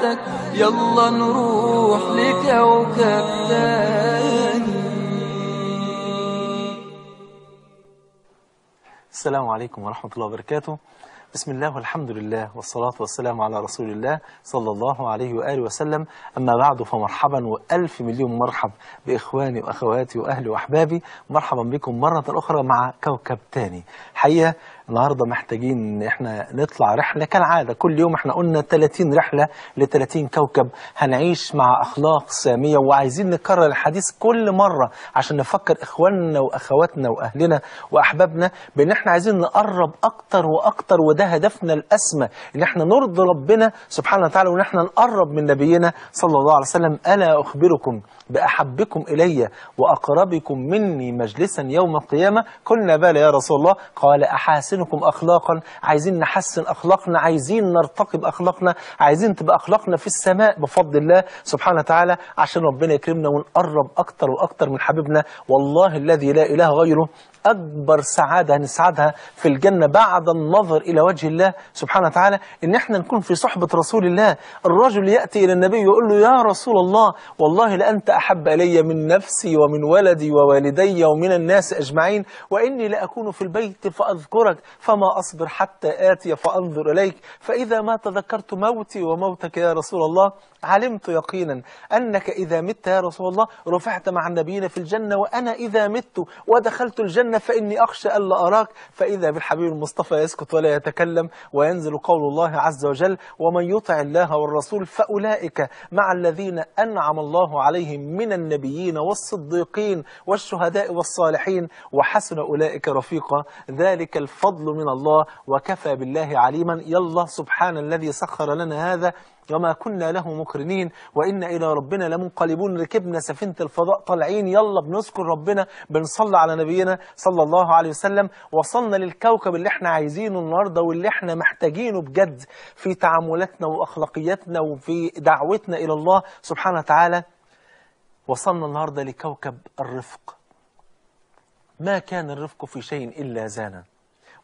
حياتك يلا نروح لكوكب تاني السلام عليكم ورحمة الله وبركاته بسم الله والحمد لله والصلاة والسلام على رسول الله صلى الله عليه وآله وسلم أما بعد فمرحبا وألف مليون مرحب بإخواني وأخواتي وأهلي وأحبابي مرحبا بكم مرة أخرى مع كوكب تاني حقيقة النهاردة محتاجين ان احنا نطلع رحلة كالعادة كل يوم احنا قلنا 30 رحلة ل 30 كوكب هنعيش مع اخلاق سامية وعايزين نكرر الحديث كل مرة عشان نفكر اخواننا واخواتنا واهلنا واحبابنا بان احنا عايزين نقرب اكتر واكتر وده هدفنا الاسمى ان احنا نرضي ربنا سبحانه وتعالى وان احنا نقرب من نبينا صلى الله عليه وسلم الا اخبركم بأحبكم إلي وأقربكم مني مجلسا يوم القيامة قلنا بلى يا رسول الله قال أحاسنكم أخلاقا عايزين نحسن أخلاقنا عايزين نرتقي بأخلاقنا عايزين تبقى أخلاقنا في السماء بفضل الله سبحانه وتعالى عشان ربنا يكرمنا ونقرب أكتر وأكتر من حبيبنا والله الذي لا إله غيره أكبر سعادة هنسعدها في الجنة بعد النظر إلى وجه الله سبحانه وتعالى إن إحنا نكون في صحبة رسول الله الرجل يأتي إلى النبي ويقول له يا رسول الله والله لأنت أحب إلي من نفسي ومن ولدي ووالدي ومن الناس أجمعين وإني لأكون في البيت فأذكرك فما أصبر حتى آتي فأنظر إليك فإذا ما تذكرت موتي وموتك يا رسول الله علمت يقينا أنك إذا مت يا رسول الله رفعت مع النبيين في الجنة وأنا إذا مت ودخلت الجنة الجنة فإني أخشى ألا أراك فإذا بالحبيب المصطفى يسكت ولا يتكلم وينزل قول الله عز وجل ومن يطع الله والرسول فأولئك مع الذين أنعم الله عليهم من النبيين والصديقين والشهداء والصالحين وحسن أولئك رفيقا ذلك الفضل من الله وكفى بالله عليما يلا سبحان الذي سخر لنا هذا وما كنا له مقرنين وإنا إلى ربنا لمنقلبون ركبنا سفينة الفضاء طالعين يلا بنذكر ربنا بنصلي على نبينا صلى الله عليه وسلم وصلنا للكوكب اللي احنا عايزينه النهاردة واللي احنا محتاجينه بجد في تعاملاتنا وأخلاقياتنا وفي دعوتنا إلى الله سبحانه وتعالى وصلنا النهاردة لكوكب الرفق ما كان الرفق في شيء إلا زانا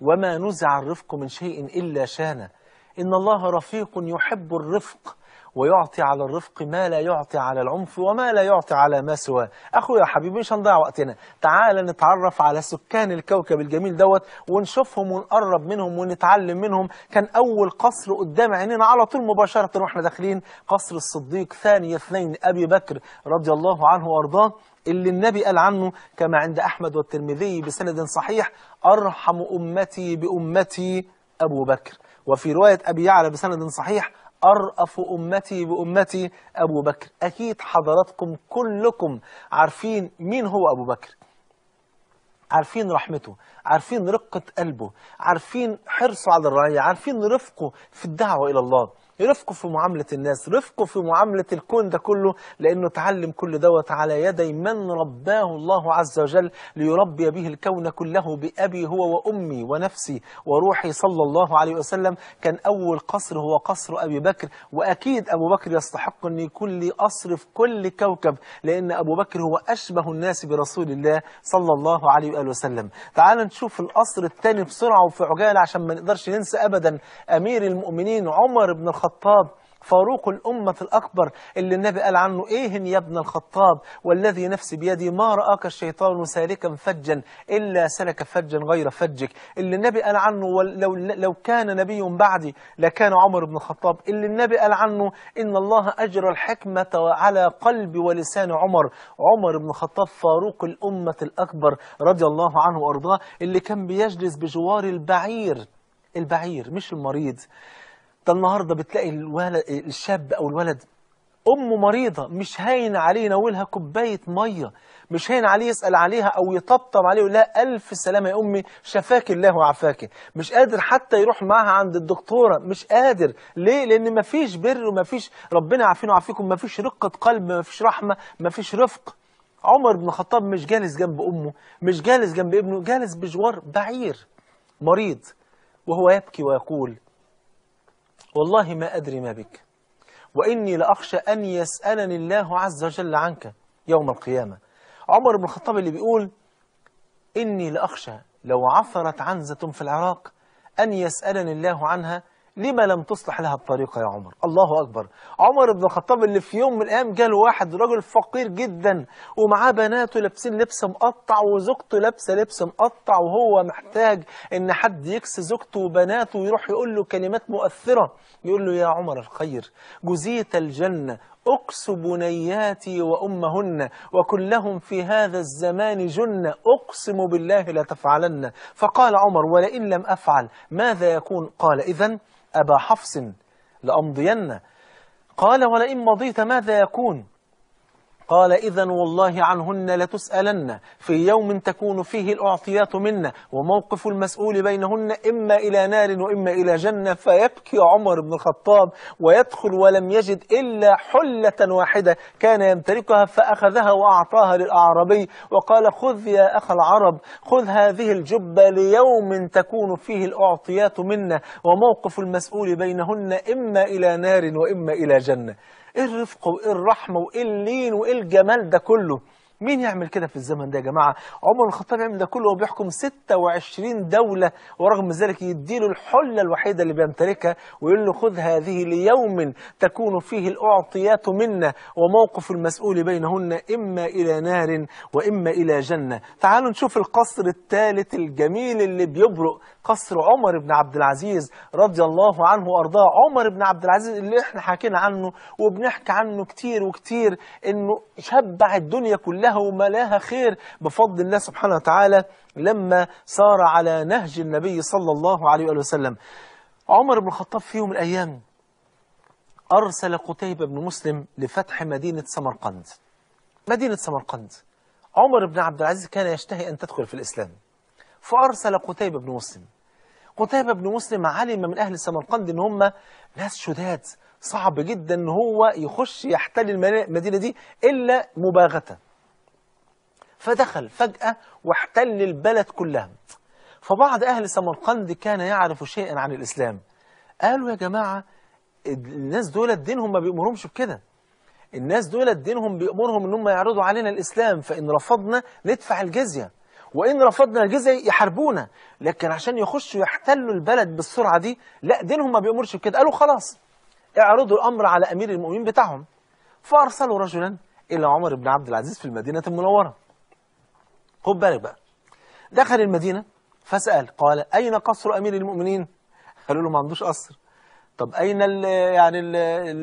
وما نزع الرفق من شيء إلا شانه إن الله رفيق يحب الرفق ويعطي على الرفق ما لا يعطي على العنف وما لا يعطي على ما سواه أخويا يا حبيبي مش هنضيع وقتنا تعال نتعرف على سكان الكوكب الجميل دوت ونشوفهم ونقرب منهم ونتعلم منهم كان أول قصر قدام عينينا على طول مباشرة وإحنا داخلين قصر الصديق ثاني اثنين أبي بكر رضي الله عنه وأرضاه اللي النبي قال عنه كما عند أحمد والترمذي بسند صحيح أرحم أمتي بأمتي أبو بكر وفي رواية أبي يعلى بسند صحيح أرأف أمتي بأمتي أبو بكر أكيد حضراتكم كلكم عارفين مين هو أبو بكر عارفين رحمته عارفين رقة قلبه عارفين حرصه على الرعية عارفين رفقه في الدعوة إلى الله رفقه في معاملة الناس رفقه في معاملة الكون ده كله لأنه تعلم كل دوت على يدي من رباه الله عز وجل ليربي به الكون كله بأبي هو وأمي ونفسي وروحي صلى الله عليه وسلم كان أول قصر هو قصر أبي بكر وأكيد أبو بكر يستحق أن يكون لي قصر في كل كوكب لأن أبو بكر هو أشبه الناس برسول الله صلى الله عليه وآله وسلم تعال نشوف القصر الثاني بسرعة وفي عجالة عشان ما نقدرش ننسى أبدا أمير المؤمنين عمر بن الخطاب الخطاب فاروق الأمة الأكبر اللي النبي قال عنه إيه يا ابن الخطاب والذي نفسي بيدي ما رآك الشيطان سالكا فجا إلا سلك فجا غير فجك اللي النبي قال عنه لو, لو كان نبي بعدي لكان عمر بن الخطاب اللي النبي قال عنه إن الله أجرى الحكمة على قلب ولسان عمر عمر بن الخطاب فاروق الأمة الأكبر رضي الله عنه وأرضاه اللي كان بيجلس بجوار البعير البعير مش المريض ده النهارده بتلاقي الولد الشاب او الولد امه مريضه مش هاين عليه ينولها كوبايه ميه مش هاين عليه يسال عليها او يطبطب عليه يقول لها الف سلامه يا امي شفاك الله وعافاك مش قادر حتى يروح معاها عند الدكتوره مش قادر ليه لان مفيش بر ومفيش ربنا يعافينا ويعافيكم مفيش رقه قلب مفيش رحمه مفيش رفق عمر بن الخطاب مش جالس جنب امه مش جالس جنب ابنه جالس بجوار بعير مريض وهو يبكي ويقول والله ما أدري ما بك وإني لأخشى أن يسألني الله عز وجل عنك يوم القيامة عمر بن الخطاب اللي بيقول إني لأخشى لو عثرت عنزة في العراق أن يسألني الله عنها لما لم تصلح لها الطريقة يا عمر الله أكبر عمر بن الخطاب اللي في يوم من الأيام جاله واحد راجل فقير جدا ومعاه بناته لابسين لبس مقطع وزوجته لابسة لبس مقطع وهو محتاج إن حد يكسي زوجته وبناته ويروح يقول له كلمات مؤثرة يقول له يا عمر الخير جزيت الجنة أقس بنياتي وأمهن وكلهم في هذا الزمان جن أقسم بالله لا تفعلن فقال عمر ولئن لم أفعل ماذا يكون قال إذا أبا حفص لأمضين قال ولئن مضيت ماذا يكون قال إذا والله عنهن لتسألن في يوم تكون فيه الأعطيات منا وموقف المسؤول بينهن إما إلى نار وإما إلى جنة فيبكي عمر بن الخطاب ويدخل ولم يجد إلا حلة واحدة كان يمتلكها فأخذها وأعطاها للأعربي وقال خذ يا أخ العرب خذ هذه الجبة ليوم تكون فيه الأعطيات منا وموقف المسؤول بينهن إما إلى نار وإما إلى جنة ايه الرفق وايه الرحمه وايه اللين وايه الجمال ده كله مين يعمل كده في الزمن ده يا جماعة عمر الخطاب يعمل ده كله وهو بيحكم 26 دولة ورغم ذلك يديله الحلة الوحيدة اللي بيمتلكها ويقول له خذ هذه ليوم تكون فيه الأعطيات منا وموقف المسؤول بينهن إما إلى نار وإما إلى جنة تعالوا نشوف القصر الثالث الجميل اللي بيبرق قصر عمر بن عبد العزيز رضي الله عنه وأرضاه عمر بن عبد العزيز اللي احنا حكينا عنه وبنحكي عنه كتير وكتير انه شبع الدنيا كلها لها وما لها خير بفضل الله سبحانه وتعالى لما صار على نهج النبي صلى الله عليه وسلم عمر بن الخطاب في يوم الأيام أرسل قتيبة بن مسلم لفتح مدينة سمرقند مدينة سمرقند عمر بن عبد العزيز كان يشتهي أن تدخل في الإسلام فأرسل قتيبة بن مسلم قتيبة بن مسلم علم من أهل سمرقند إن هم ناس شداد صعب جدا إن هو يخش يحتل المدينة دي إلا مباغتة فدخل فجأة واحتل البلد كلها فبعض أهل سمرقند كان يعرف شيئا عن الإسلام قالوا يا جماعة الناس دول دينهم ما بيأمرهمش بكده الناس دول دينهم بيأمرهم أنهم يعرضوا علينا الإسلام فإن رفضنا ندفع الجزية وإن رفضنا الجزية يحاربونا لكن عشان يخشوا يحتلوا البلد بالسرعة دي لا دينهم ما بيأمرش بكده قالوا خلاص اعرضوا الأمر على أمير المؤمنين بتاعهم فأرسلوا رجلا إلى عمر بن عبد العزيز في المدينة المنورة خد بالك بقى دخل المدينة فسأل قال أين قصر أمير المؤمنين قالوا له ما عندوش قصر طب أين الـ يعني الـ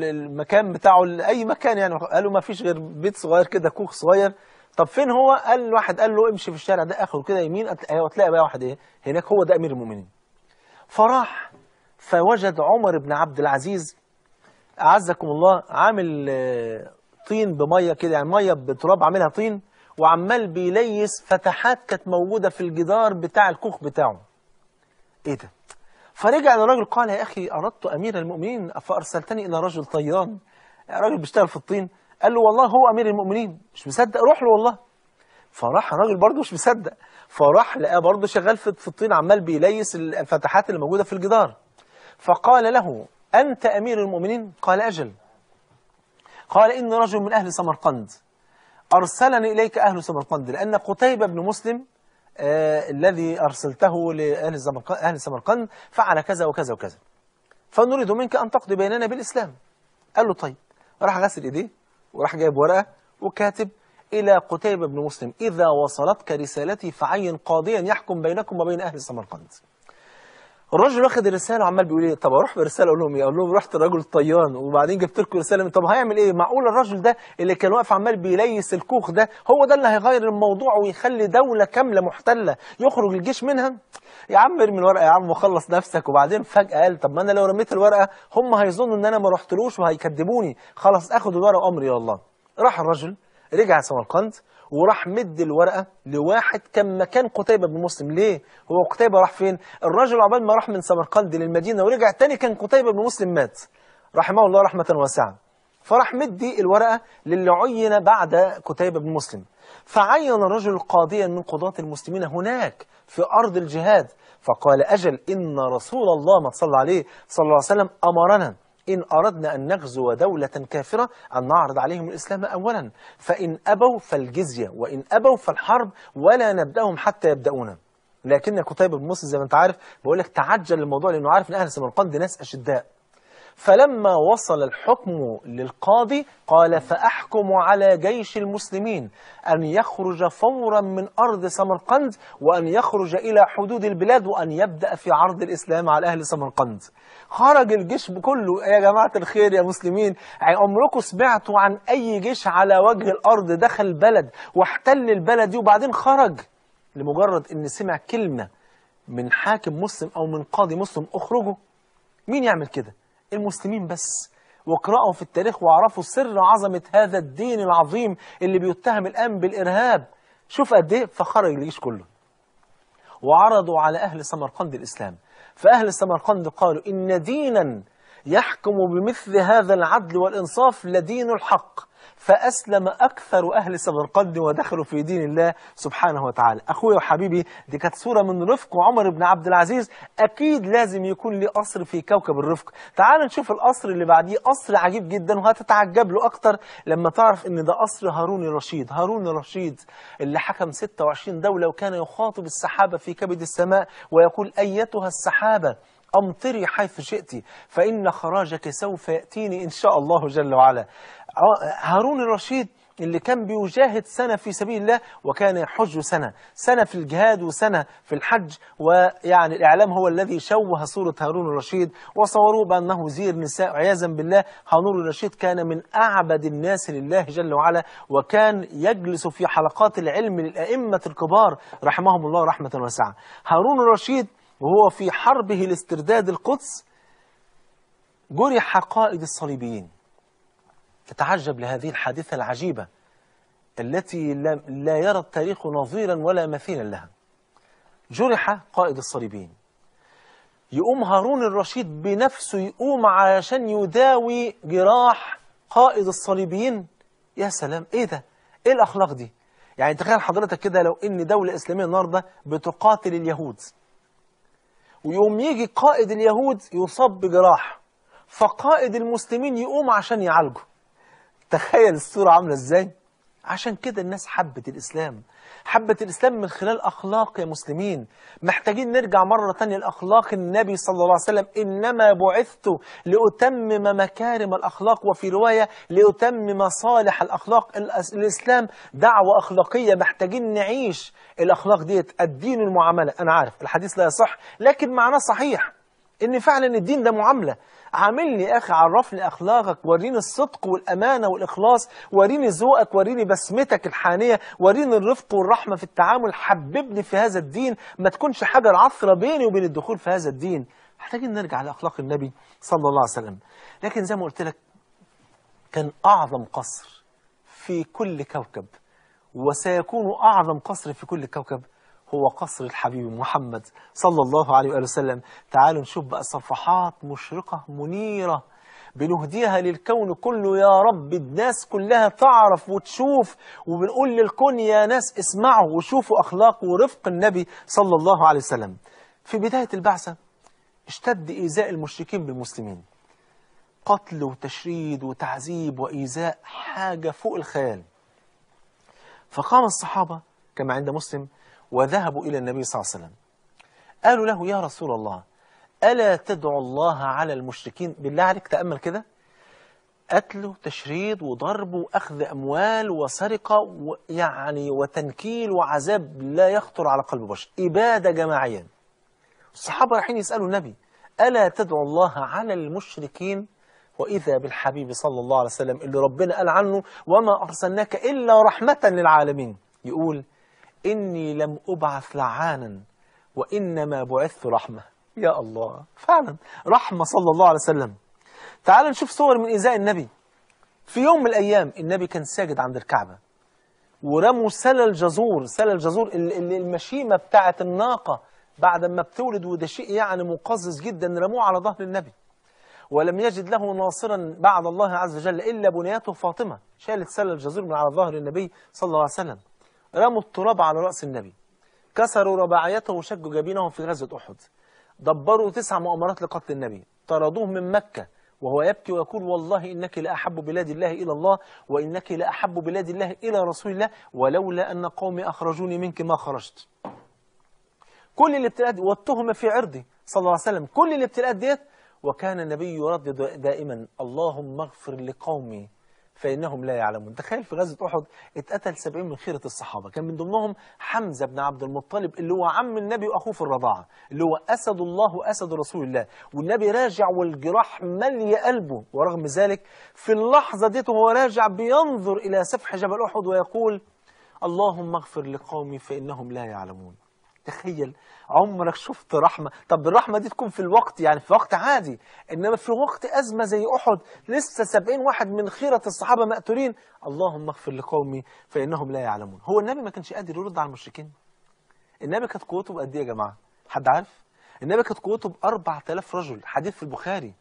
المكان بتاعه أي مكان يعني قالوا ما فيش غير بيت صغير كده كوخ صغير طب فين هو قال واحد قال له امشي في الشارع ده اخره كده يمين هتلاقي بقى واحد ايه هناك هو ده امير المؤمنين فراح فوجد عمر بن عبد العزيز أعزكم الله عامل آه، طين بمية كده يعني مية بتراب عاملها طين وعمال بيليس فتحات كانت موجودة في الجدار بتاع الكوخ بتاعه ايه ده فرجع للراجل قال يا أخي أردت أمير المؤمنين فأرسلتني إلى رجل طيان راجل بيشتغل في الطين قال له والله هو أمير المؤمنين مش مصدق روح له والله فراح الراجل برضه مش مصدق فراح لقاه برضه شغال في الطين عمال بيليس الفتحات اللي موجودة في الجدار فقال له أنت أمير المؤمنين قال أجل قال إني رجل من أهل سمرقند أرسلني إليك أهل سمرقند لأن قتيبة بن مسلم آه الذي أرسلته لأهل أهل سمرقند فعل كذا وكذا وكذا فنريد منك أن تقضي بيننا بالإسلام قال له طيب راح غسل إيديه وراح جايب ورقة وكاتب إلى قتيبة بن مسلم إذا وصلتك رسالتي فعين قاضيا يحكم بينكم وبين أهل سمرقند الراجل واخد الرساله وعمال بيقول ايه طب اروح بالرساله اقول لهم ايه؟ اقول لهم رحت الراجل الطيان وبعدين جبت لكم رساله طب هيعمل ايه؟ معقول الراجل ده اللي كان واقف عمال بيليس الكوخ ده هو ده اللي هيغير الموضوع ويخلي دوله كامله محتله يخرج الجيش منها؟ يا عم ارمي الورقه يا عم وخلص نفسك وبعدين فجاه قال طب ما انا لو رميت الورقه هم هيظنوا ان انا ما رحتلوش وهيكذبوني خلاص اخد الورقه وامري يا الله. راح الراجل رجع سمرقند وراح مد الورقه لواحد كان مكان قتيبه بن مسلم ليه هو قتيبه راح فين الراجل عقبال ما راح من سمرقند للمدينه ورجع تاني كان قتيبه بن مسلم مات رحمه الله رحمه واسعه فراح مدي الورقه للي عين بعد قتيبه بن مسلم فعين الرجل قاضيا من قضاة المسلمين هناك في أرض الجهاد فقال أجل إن رسول الله ما صلى عليه صلى الله عليه وسلم أمرنا إن أردنا أن نغزو دولة كافرة أن نعرض عليهم الإسلام أولا فإن أبوا فالجزية وإن أبوا فالحرب ولا نبدأهم حتى يبدأونا لكن قتيبة بن مسلم زي ما أنت عارف بقول لك تعجل الموضوع لأنه عارف أن أهل سمرقند ناس أشداء فلما وصل الحكم للقاضي قال فأحكم على جيش المسلمين أن يخرج فورا من أرض سمرقند وأن يخرج إلى حدود البلاد وأن يبدأ في عرض الإسلام على أهل سمرقند خرج الجيش بكله إيه يا جماعة الخير يا مسلمين عمركم سمعتوا عن أي جيش على وجه الأرض دخل بلد واحتل البلد دي وبعدين خرج لمجرد أن سمع كلمة من حاكم مسلم أو من قاضي مسلم أخرجه مين يعمل كده؟ المسلمين بس واقرأوا في التاريخ واعرفوا سر عظمة هذا الدين العظيم اللي بيتهم الآن بالإرهاب شوف قد إيه فخرج الجيش كله وعرضوا على أهل سمرقند الإسلام فأهل سمرقند قالوا إن دينا يحكم بمثل هذا العدل والإنصاف لدين الحق فأسلم أكثر أهل سمرقند ودخلوا في دين الله سبحانه وتعالى أخويا وحبيبي دي كانت صورة من رفق عمر بن عبد العزيز أكيد لازم يكون لي قصر في كوكب الرفق تعال نشوف القصر اللي بعديه قصر عجيب جدا وهتتعجب له أكتر لما تعرف إن ده قصر هارون الرشيد هارون الرشيد اللي حكم 26 دولة وكان يخاطب السحابة في كبد السماء ويقول أيتها السحابة أمطري حيث شئت فإن خراجك سوف يأتيني إن شاء الله جل وعلا اه، هارون الرشيد اللي كان بيجاهد سنة في سبيل الله وكان يحج سنة سنة في الجهاد وسنة في الحج ويعني الإعلام هو الذي شوه صورة هارون الرشيد وصوروه بأنه زير نساء عياذا بالله هارون الرشيد كان من أعبد الناس لله جل وعلا وكان يجلس في حلقات العلم للأئمة الكبار رحمهم الله رحمة واسعة هارون الرشيد وهو في حربه لاسترداد القدس جرح قائد الصليبيين تتعجب لهذه الحادثة العجيبة التي لا يرى التاريخ نظيرا ولا مثيلا لها جرح قائد الصليبيين يقوم هارون الرشيد بنفسه يقوم علشان يداوي جراح قائد الصليبيين يا سلام ايه ده ايه الاخلاق دي يعني تخيل حضرتك كده لو ان دولة اسلامية النهاردة بتقاتل اليهود ويقوم يجي قائد اليهود يصاب بجراح فقائد المسلمين يقوم عشان يعالجه تخيل الصورة عاملة ازاي عشان كده الناس حبت الإسلام حبت الإسلام من خلال أخلاق يا مسلمين محتاجين نرجع مرة تانية لأخلاق النبي صلى الله عليه وسلم إنما بعثت لأتمم مكارم الأخلاق وفي رواية لأتمم صالح الأخلاق الإسلام دعوة أخلاقية محتاجين نعيش الأخلاق ديت الدين المعاملة أنا عارف الحديث لا يصح لكن معناه صحيح ان فعلا الدين ده معامله عاملني يا اخي عرفني اخلاقك وريني الصدق والامانه والاخلاص وريني ذوقك وريني بسمتك الحانيه وريني الرفق والرحمه في التعامل حببني في هذا الدين ما تكونش حجر عثره بيني وبين الدخول في هذا الدين محتاجين نرجع لاخلاق النبي صلى الله عليه وسلم لكن زي ما قلت لك كان اعظم قصر في كل كوكب وسيكون اعظم قصر في كل كوكب هو قصر الحبيب محمد صلى الله عليه وآله وسلم تعالوا نشوف بقى صفحات مشرقة منيرة بنهديها للكون كله يا رب الناس كلها تعرف وتشوف وبنقول للكون يا ناس اسمعوا وشوفوا أخلاق ورفق النبي صلى الله عليه وسلم في بداية البعثة اشتد إيذاء المشركين بالمسلمين قتل وتشريد وتعذيب وإيذاء حاجة فوق الخيال فقام الصحابة كما عند مسلم وذهبوا إلى النبي صلى الله عليه وسلم قالوا له يا رسول الله ألا تدعو الله على المشركين بالله عليك تأمل كده قتله تشريد وضرب وأخذ أموال وسرقة يعني وتنكيل وعذاب لا يخطر على قلب بشر إبادة جماعيا الصحابة رايحين يسألوا النبي ألا تدعو الله على المشركين وإذا بالحبيب صلى الله عليه وسلم اللي ربنا قال عنه وما أرسلناك إلا رحمة للعالمين يقول إني لم أبعث لعانا وإنما بعثت رحمة يا الله فعلا رحمة صلى الله عليه وسلم تعال نشوف صور من إزاء النبي في يوم من الأيام النبي كان ساجد عند الكعبة ورموا سلة الجزور سلة الجزور المشيمة بتاعة الناقة بعد ما بتولد وده شيء يعني مقزز جدا رموه على ظهر النبي ولم يجد له ناصرا بعد الله عز وجل إلا بنيته فاطمة شالت سلة الجزور من على ظهر النبي صلى الله عليه وسلم رموا التراب على رأس النبي كسروا رباعيته وشجوا جبينهم في غزوة أحد دبروا تسع مؤامرات لقتل النبي طردوه من مكة وهو يبكي ويقول والله إنك لأحب بلاد الله إلى الله وإنك لأحب بلاد الله إلى رسول الله ولولا أن قومي أخرجوني منك ما خرجت كل الابتلاءات والتهمة في عرضه صلى الله عليه وسلم كل الابتلاءات ديت وكان النبي يردد دائما اللهم اغفر لقومي فإنهم لا يعلمون تخيل في غزوة أحد اتقتل سبعين من خيرة الصحابة كان من ضمنهم حمزة بن عبد المطلب اللي هو عم النبي وأخوه في الرضاعة اللي هو أسد الله وأسد رسول الله والنبي راجع والجراح ملي قلبه ورغم ذلك في اللحظة ديت وهو راجع بينظر إلى سفح جبل أحد ويقول اللهم اغفر لقومي فإنهم لا يعلمون تخيل عمرك شفت رحمة طب الرحمة دي تكون في الوقت يعني في وقت عادي إنما في وقت أزمة زي أحد لسه سبعين واحد من خيرة الصحابة مقتولين اللهم اغفر لقومي فإنهم لا يعلمون هو النبي ما كانش قادر يرد على المشركين النبي كانت قوته بقد إيه يا جماعة حد عارف النبي كانت قوته ب 4000 رجل حديث في البخاري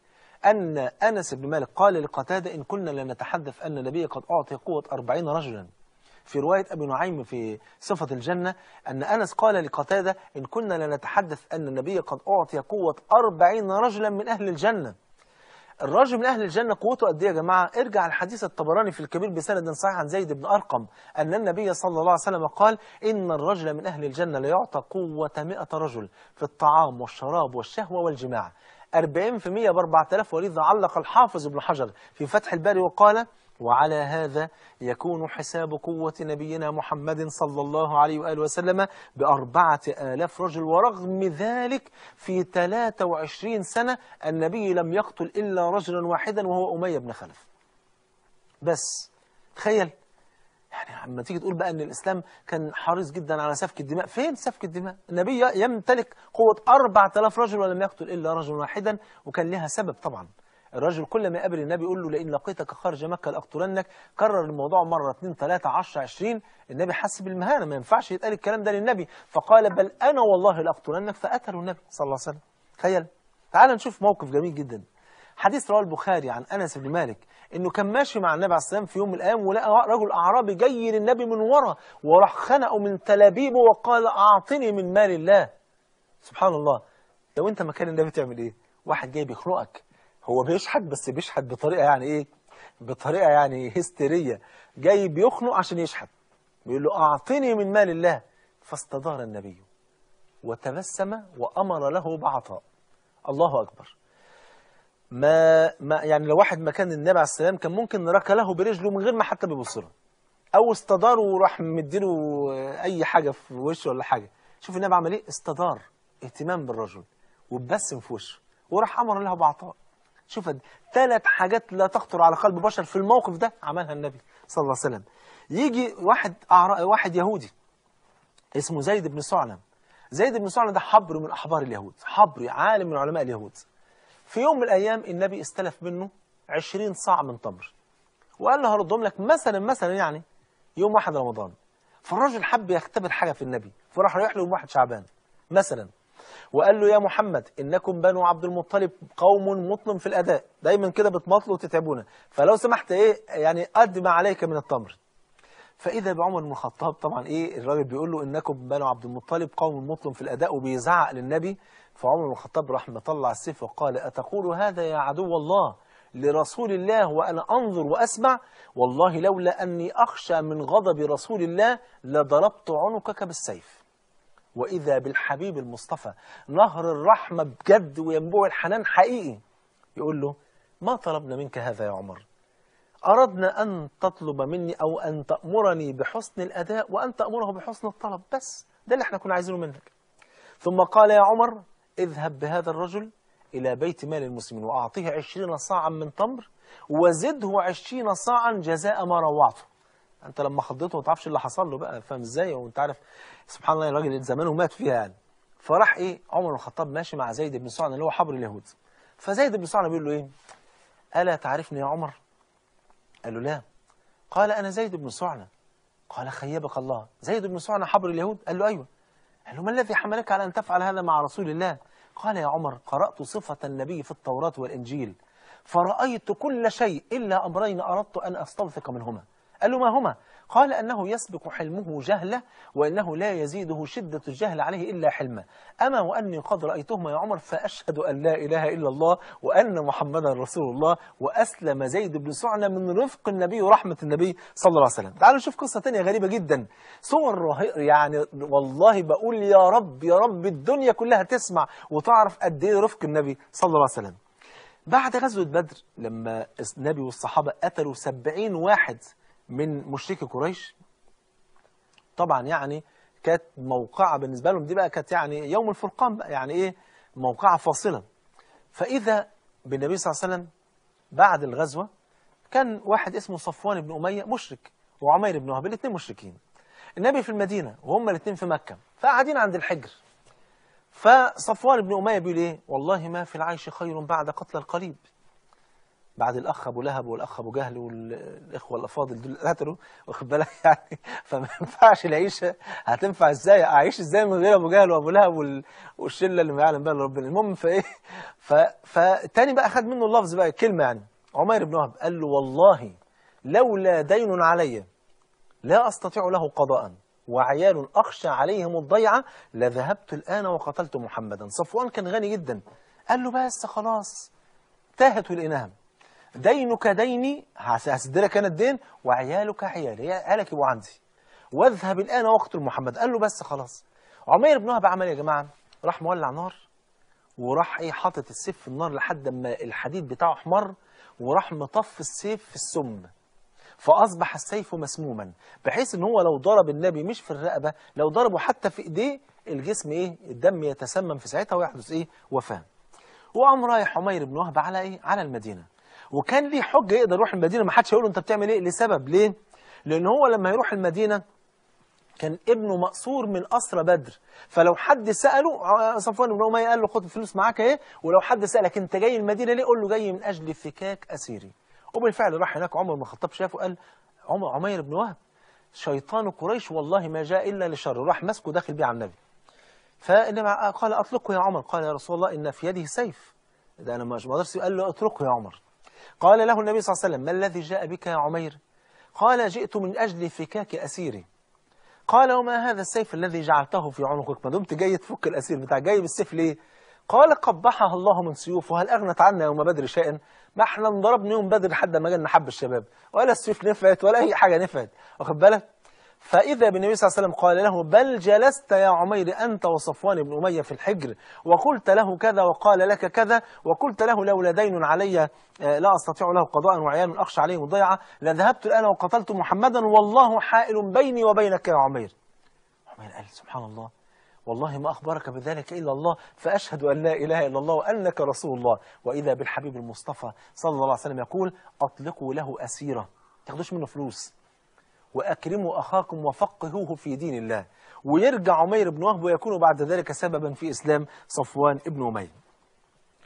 أن أنس بن مالك قال لقتادة إن كنا لنتحدث أن النبي قد أعطي قوة 40 رجلا في رواية أبي نعيم في صفة الجنة أن أنس قال لقتادة إن كنا لنتحدث أن النبي قد أعطي قوة أربعين رجلا من أهل الجنة الراجل من أهل الجنة قوته قد إيه يا جماعة ارجع الحديث الطبراني في الكبير بسند صحيح عن زيد بن أرقم أن النبي صلى الله عليه وسلم قال إن الرجل من أهل الجنة ليعطى قوة 100 رجل في الطعام والشراب والشهوة والجماعة 40% ب 4000 ولذا علق الحافظ ابن حجر في فتح الباري وقال وعلى هذا يكون حساب قوة نبينا محمد صلى الله عليه وآله وسلم بأربعة آلاف رجل ورغم ذلك في 23 سنة النبي لم يقتل إلا رجلا واحدا وهو أمية بن خلف بس تخيل يعني لما تيجي تقول بقى ان الاسلام كان حريص جدا على سفك الدماء فين سفك الدماء النبي يمتلك قوه 4000 رجل ولم يقتل الا رجلا واحدا وكان لها سبب طبعا الرجل كل ما قابل النبي يقول له لئن لقيتك خارج مكه لاقتلنك كرر الموضوع مره 2 3 10 20 النبي حس بالمهانه ما ينفعش يتقال الكلام ده للنبي فقال بل انا والله لاقتلنك فقتله النبي صلى الله عليه وسلم تخيل تعال نشوف موقف جميل جدا حديث رواه البخاري عن انس بن مالك انه كان ماشي مع النبي عليه الصلاه والسلام في يوم من الايام ولقى رجل اعرابي جاي للنبي من ورا وراح خنقه من تلابيبه وقال اعطني من مال الله سبحان الله لو انت مكان النبي تعمل ايه؟ واحد جاي بيخنقك هو بيشحت بس بيشحت بطريقه يعني ايه بطريقه يعني هستيريه جاي بيخنق عشان يشحت بيقول له اعطني من مال الله فاستدار النبي وتبسم وامر له بعطاء الله اكبر ما, ما يعني لو واحد مكان النبي عليه السلام كان ممكن ركله له برجله من غير ما حتى بيبص او استدار وراح مديله اي حاجه في وشه ولا حاجه شوف النبي عمل ايه استدار اهتمام بالرجل وبسم في وشه وراح امر له بعطاء شوف ثلاث حاجات لا تخطر على قلب بشر في الموقف ده عملها النبي صلى الله عليه وسلم يجي واحد واحد يهودي اسمه زيد بن سعلم زيد بن سعلم ده حبر من أحبار اليهود حبر عالم من علماء اليهود في يوم من الأيام النبي استلف منه 20 صاع من تمر وقال له هردهم لك مثلا مثلا يعني يوم واحد رمضان فالراجل حب يختبر حاجة في النبي فراح رايح له يوم واحد شعبان مثلا وقال له يا محمد إنكم بنو عبد المطلب قوم مطلم في الأداء دايما كده بتمطلوا وتتعبونا فلو سمحت إيه يعني قد ما عليك من التمر فإذا بعمر بن الخطاب طبعا إيه الراجل بيقول له إنكم بنو عبد المطلب قوم مطلم في الأداء وبيزعق للنبي فعمر بن الخطاب راح مطلع السيف وقال أتقول هذا يا عدو الله لرسول الله وأنا أنظر وأسمع والله لولا أني أخشى من غضب رسول الله لضربت عنقك بالسيف وإذا بالحبيب المصطفى نهر الرحمة بجد وينبوع الحنان حقيقي يقول له ما طلبنا منك هذا يا عمر أردنا أن تطلب مني أو أن تأمرني بحسن الأداء وأن تأمره بحسن الطلب بس ده اللي احنا كنا عايزينه منك ثم قال يا عمر اذهب بهذا الرجل إلى بيت مال المسلمين وأعطيه عشرين صاعا من تمر وزده عشرين صاعا جزاء ما روعته انت لما حضيته ما تعرفش إيه اللي حصل له بقى فاهم ازاي وانت عارف سبحان الله الراجل زمانه مات فيها يعني فراح ايه عمر بن الخطاب ماشي مع زيد بن سعد اللي هو حبر اليهود فزيد بن سعد بيقول له ايه الا تعرفني يا عمر قال له لا قال انا زيد بن سعد قال خيبك الله زيد بن سعد حبر اليهود قال له ايوه قال له ما الذي حملك على ان تفعل هذا مع رسول الله قال يا عمر قرات صفه النبي في التوراه والانجيل فرأيت كل شيء إلا أمرين أردت أن أستوثق منهما قال له ما هما قال أنه يسبق حلمه جهلة وأنه لا يزيده شدة الجهل عليه إلا حلمه أما وأني قد رأيتهما يا عمر فأشهد أن لا إله إلا الله وأن محمدا رسول الله وأسلم زيد بن سعنة من رفق النبي ورحمة النبي صلى الله عليه وسلم تعالوا نشوف قصة ثانيه غريبة جدا صور يعني والله بقول يا رب يا رب الدنيا كلها تسمع وتعرف قد إيه رفق النبي صلى الله عليه وسلم بعد غزوة بدر لما النبي والصحابة قتلوا سبعين واحد من مشركي قريش طبعا يعني كانت موقعة بالنسبة لهم دي بقى كانت يعني يوم الفرقان بقى يعني إيه موقعة فاصلة فإذا بالنبي صلى الله عليه وسلم بعد الغزوة كان واحد اسمه صفوان بن أمية مشرك وعمير بن وهب الاثنين مشركين النبي في المدينة وهم الاثنين في مكة فقاعدين عند الحجر فصفوان بن أمية بيقول إيه والله ما في العيش خير بعد قتل القريب بعد الاخ ابو لهب والاخ ابو جهل والاخوه الافاضل دول قتلوا واخد بالك يعني فما ينفعش العيشه هتنفع ازاي اعيش ازاي من غير ابو جهل وابو لهب والشله اللي ما يعلم بها ربنا المهم فايه فالتاني بقى خد منه اللفظ بقى الكلمه يعني عمير بن وهب قال له والله لولا دين علي لا استطيع له قضاء وعيال اخشى عليهم الضيعه لذهبت الان وقتلت محمدا صفوان كان غني جدا قال له بس خلاص تاهت الانام دينك ديني هسدلك أنا الدين وعيالك عيالي عيالك يبقوا عندي واذهب الآن واقتل محمد قال له بس خلاص عمير بن وهب عمل إيه يا جماعة راح مولع نار وراح ايه حاطط السيف في النار لحد ما الحديد بتاعه احمر وراح مطف السيف في السم فاصبح السيف مسموما بحيث ان هو لو ضرب النبي مش في الرقبه لو ضربه حتى في ايديه الجسم ايه الدم يتسمم في ساعتها ويحدث ايه وفاه وقام رايح عمير بن وهب على ايه على المدينه وكان ليه حجه يقدر يروح المدينه ما حدش هيقول له انت بتعمل ايه لسبب ليه؟ لان هو لما يروح المدينه كان ابنه مقصور من اسرى بدر فلو حد ساله آه، صفوان بن اميه قال له خد الفلوس معاك اهي ولو حد سالك انت جاي المدينه ليه قول له جاي من اجل فكاك اسيري وبالفعل راح هناك عمر بن الخطاب شافه قال عمر عمير بن وهب شيطان قريش والله ما جاء الا لشر راح ماسكه داخل بيه على النبي فالنبي قال اطلقه يا عمر قال يا رسول الله ان في يده سيف ده انا ما اقدرش قال له اتركه يا عمر قال له النبي صلى الله عليه وسلم ما الذي جاء بك يا عمير قال جئت من أجل فكاك أسيري قال وما هذا السيف الذي جعلته في عنقك ما دمت جاي تفك الأسير بتاع جاي بالسيف ليه قال قبحها الله من سيوف وهل أغنت عنا يوم بدر شيئا ما احنا انضربنا يوم بدر لحد ما جالنا حب الشباب ولا السيف نفعت ولا أي حاجة نفعت واخد بالك فإذا بالنبي صلى الله عليه وسلم قال له بل جلست يا عمير أنت وصفوان بن أمية في الحجر وقلت له كذا وقال لك كذا وقلت له لولا دين علي آه، لا أستطيع له قضاء وعيان أخشى عليهم مضيعة لذهبت الآن وقتلت محمدا والله حائل بيني وبينك يا عمير عمير قال سبحان الله والله ما أخبرك بذلك إلا الله فأشهد أن لا إله إلا الله وأنك رسول الله وإذا بالحبيب المصطفى صلى الله عليه وسلم يقول أطلقوا له أسيرة تاخدوش منه فلوس وأكرموا أخاكم وفقهوه في دين الله ويرجع عمير بن وهب ويكون بعد ذلك سببا في إسلام صفوان بن أمية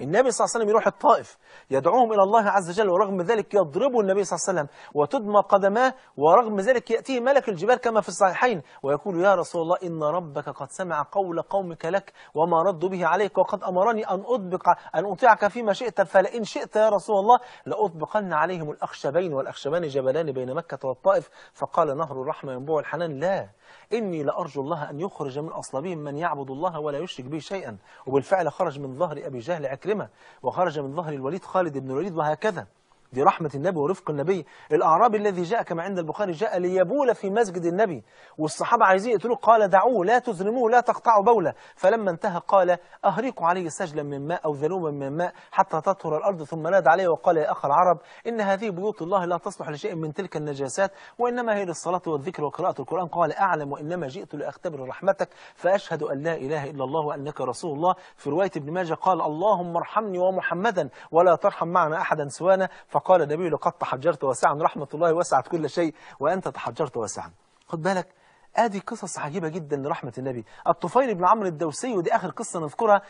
النبي صلى الله عليه وسلم يروح الطائف يدعوهم إلى الله عز وجل ورغم ذلك يضربوا النبي صلى الله عليه وسلم وتدمى قدماه ورغم ذلك يأتيه ملك الجبال كما في الصحيحين ويقول يا رسول الله إن ربك قد سمع قول قومك لك وما رد به عليك وقد أمرني أن أطبق أن أطيعك فيما شئت فلئن شئت يا رسول الله لأطبقن عليهم الأخشبين والأخشبان جبلان بين مكة والطائف فقال نهر الرحمة ينبوع الحنان لا إني لأرجو الله أن يخرج من أصلابهم من يعبد الله ولا يشرك به شيئا وبالفعل خرج من ظهر أبي جهل عكرمة وخرج من ظهر الوليد خالد بن الوليد وهكذا دي رحمة النبي ورفق النبي الأعرابي الذي جاء كما عند البخاري جاء ليبول في مسجد النبي والصحابة عايزين يقتلوه قال دعوه لا تزرموه لا تقطعوا بوله فلما انتهى قال أهريقوا عليه سجلا من ماء أو ذنوبا من ماء حتى تطهر الأرض ثم نادى عليه وقال يا أخ العرب إن هذه بيوت الله لا تصلح لشيء من تلك النجاسات وإنما هي للصلاة والذكر وقراءة القرآن قال أعلم وإنما جئت لأختبر رحمتك فأشهد أن لا إله إلا الله وأنك رسول الله في رواية ابن ماجه قال اللهم ارحمني ومحمدا ولا ترحم معنا أحدا سوانا فقال النبي لقد تحجرت واسعا رحمة الله وسعت كل شيء وأنت تحجرت واسعا خد بالك ادي قصص عجيبة جدا لرحمة النبي الطفيل بن عمرو الدوسي ودي آخر قصة نذكرها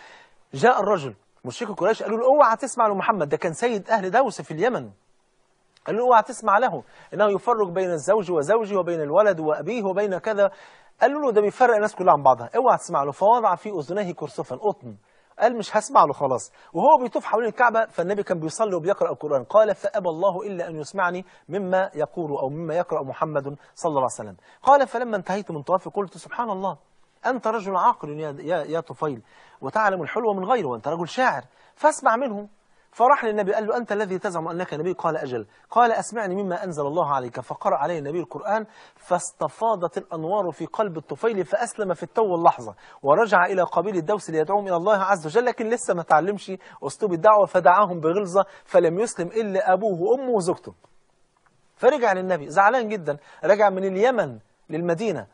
جاء الرجل مشرك قريش قالوا له اوعى تسمع لمحمد ده كان سيد أهل دوس في اليمن قال له اوعى تسمع له انه يفرق بين الزوج وزوجه وبين الولد وابيه وبين كذا قالوا له ده بيفرق الناس كلها عن بعضها اوعى تسمع له فوضع في اذنيه كرسفا قطن قال مش هسمع له خلاص وهو بيطوف حوالين الكعبة فالنبي كان بيصلي وبيقرأ القرآن قال فأبى الله إلا أن يسمعني مما يقول أو مما يقرأ محمد صلى الله عليه وسلم قال فلما انتهيت من طوافي قلت سبحان الله أنت رجل عاقل يا, يا, يا طفيل وتعلم الحلو من غيره وأنت رجل شاعر فاسمع منه فراح للنبي قال له أنت الذي تزعم أنك نبي قال أجل قال أسمعني مما أنزل الله عليك فقرأ عليه النبي القرآن فاستفاضت الأنوار في قلب الطفيل فأسلم في التو اللحظة ورجع إلى قبيل الدوس ليدعوهم إلى الله عز وجل لكن لسه ما تعلمش أسلوب الدعوة فدعاهم بغلظة فلم يسلم إلا أبوه وأمه وزوجته فرجع للنبي زعلان جدا رجع من اليمن للمدينة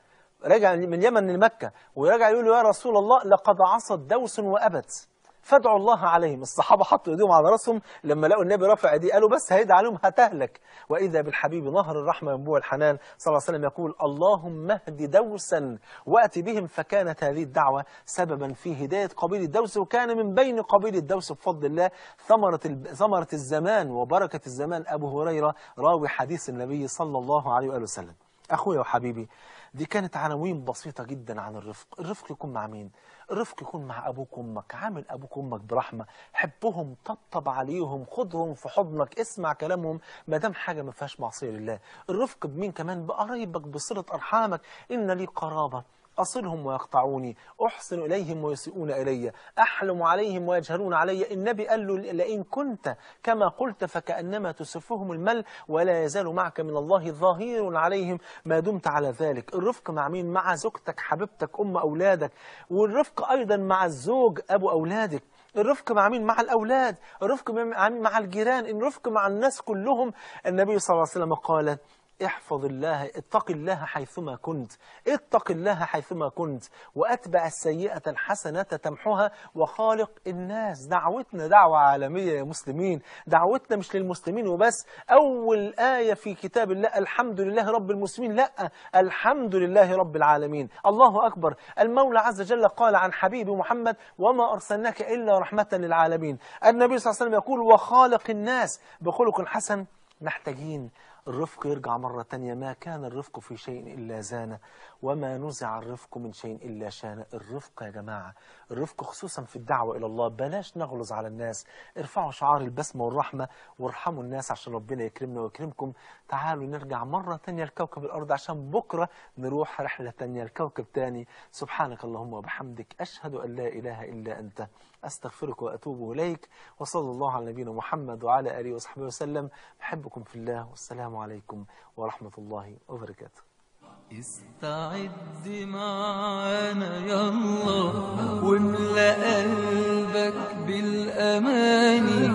رجع من اليمن لمكة ورجع يقول له يا رسول الله لقد عصت دوس وأبت فادعوا الله عليهم الصحابة حطوا ايديهم على راسهم لما لقوا النبي رافع ايديه قالوا بس هيد عليهم هتهلك وإذا بالحبيب نهر الرحمة ينبوع الحنان صلى الله عليه وسلم يقول اللهم اهد دوسا وأت بهم فكانت هذه الدعوة سببا في هداية قبيل الدوس وكان من بين قبيل الدوس بفضل الله ثمرة, ثمرة الزمان وبركة الزمان أبو هريرة راوي حديث النبي صلى الله عليه وآله وسلم أخويا وحبيبي دي كانت عناوين بسيطة جدا عن الرفق الرفق يكون مع مين رفق يكون مع أبوك وأمك عامل أبوك وأمك برحمة حبهم طبطب عليهم خدهم في حضنك اسمع كلامهم ما دام حاجة ما فيهاش معصية لله الرفق بمين كمان بقرايبك بصلة أرحامك إن لي قرابة أصلهم ويقطعوني أحسن إليهم ويسيئون إلي أحلم عليهم ويجهلون علي النبي قال له لئن كنت كما قلت فكأنما تسفهم المل ولا يزال معك من الله ظهير عليهم ما دمت على ذلك الرفق مع مين مع زوجتك حبيبتك أم أولادك والرفق أيضا مع الزوج أبو أولادك الرفق مع مين مع الأولاد الرفق مع مع الجيران الرفق مع الناس كلهم النبي صلى الله عليه وسلم قال احفظ الله اتق الله حيثما كنت اتق الله حيثما كنت وأتبع السيئة الحسنة تمحها وخالق الناس دعوتنا دعوة عالمية يا مسلمين دعوتنا مش للمسلمين وبس أول آية في كتاب الله الحمد لله رب المسلمين لا الحمد لله رب العالمين الله أكبر المولى عز وجل قال عن حبيبي محمد وما أرسلناك إلا رحمة للعالمين النبي صلى الله عليه وسلم يقول وخالق الناس بخلق حسن محتاجين الرفق يرجع مرة تانية ما كان الرفق في شيء إلا زانه وما نزع الرفق من شيء إلا شانه الرفق يا جماعة الرفق خصوصا في الدعوة إلى الله بلاش نغلظ على الناس ارفعوا شعار البسمة والرحمة وارحموا الناس عشان ربنا يكرمنا ويكرمكم تعالوا نرجع مرة تانية لكوكب الأرض عشان بكرة نروح رحلة تانية لكوكب تاني سبحانك اللهم وبحمدك أشهد أن لا إله إلا أنت أستغفرك وأتوب إليك وصلى الله على نبينا محمد وعلى آله وصحبه وسلم بحبكم في الله والسلام عليكم ورحمة الله وبركاته استعد معانا يلا واملأ قلبك بالأماني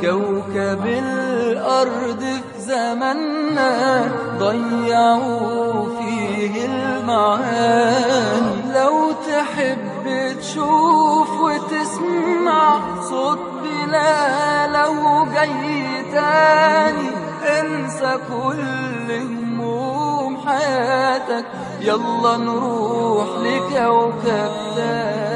كوكب الأرض في زمنا ضيعوا فيه المعاني لو تحب تشوف وتسمع صوت بلا لو جاي تاني وانسى كل هموم حياتك يلا نروح لكوكب تاني